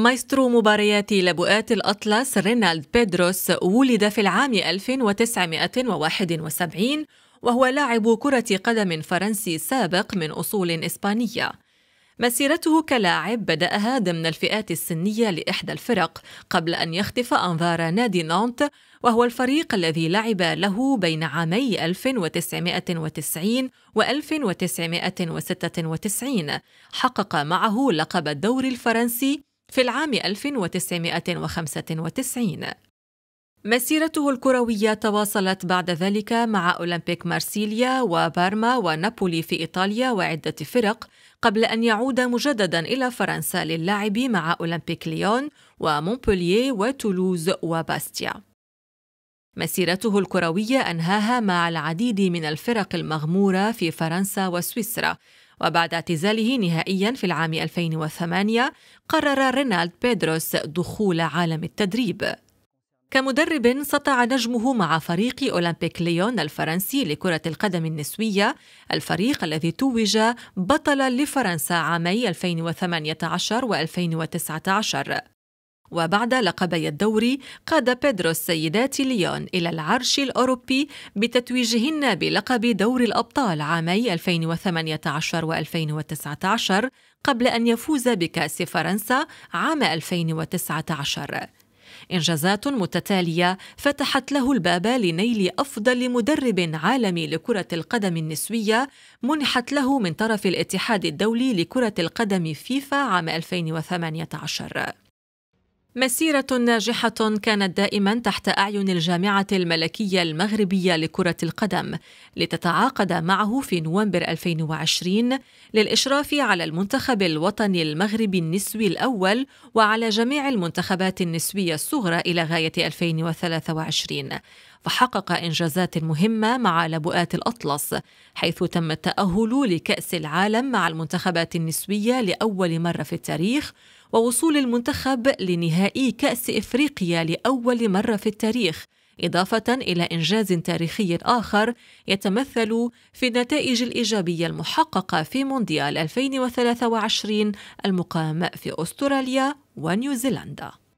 مايسترو مباريات لبؤات الأطلس رينالد بيدروس ولد في العام 1971 وهو لاعب كرة قدم فرنسي سابق من أصول إسبانية مسيرته كلاعب بدأها ضمن الفئات السنية لإحدى الفرق قبل أن يخطف أنظار نادي نانت وهو الفريق الذي لعب له بين عامي 1990 و 1996 حقق معه لقب الدوري الفرنسي في العام 1995 مسيرته الكروية تواصلت بعد ذلك مع أولمبيك مارسيليا وبارما ونابولي في إيطاليا وعدة فرق قبل أن يعود مجددا إلى فرنسا للعب مع أولمبيك ليون ومونبولييه وتولوز وباستيا مسيرته الكروية أنهاها مع العديد من الفرق المغمورة في فرنسا وسويسرا وبعد اعتزاله نهائيا في العام 2008 قرر رينالد بيدروس دخول عالم التدريب كمدرب سطع نجمه مع فريق أولمبيك ليون الفرنسي لكرة القدم النسوية الفريق الذي توج بطلا لفرنسا عامي 2018 و2019 وبعد لقبي الدوري قاد بيدرو السيدات ليون إلى العرش الأوروبي بتتويجهن بلقب دور الأبطال عامي 2018 و 2019 قبل أن يفوز بكأس فرنسا عام 2019 إنجازات متتالية فتحت له الباب لنيل أفضل مدرب عالمي لكرة القدم النسوية منحت له من طرف الاتحاد الدولي لكرة القدم فيفا عام 2018 مسيرة ناجحة كانت دائما تحت أعين الجامعة الملكية المغربية لكرة القدم لتتعاقد معه في نوفمبر 2020 للإشراف على المنتخب الوطني المغربي النسوي الأول وعلى جميع المنتخبات النسوية الصغرى إلى غاية 2023 فحقق إنجازات مهمة مع لبؤات الأطلس حيث تم التأهل لكأس العالم مع المنتخبات النسوية لأول مرة في التاريخ ووصول المنتخب لنهائي كأس إفريقيا لأول مرة في التاريخ إضافة إلى إنجاز تاريخي آخر يتمثل في النتائج الإيجابية المحققة في مونديال 2023 المقام في أستراليا ونيوزيلندا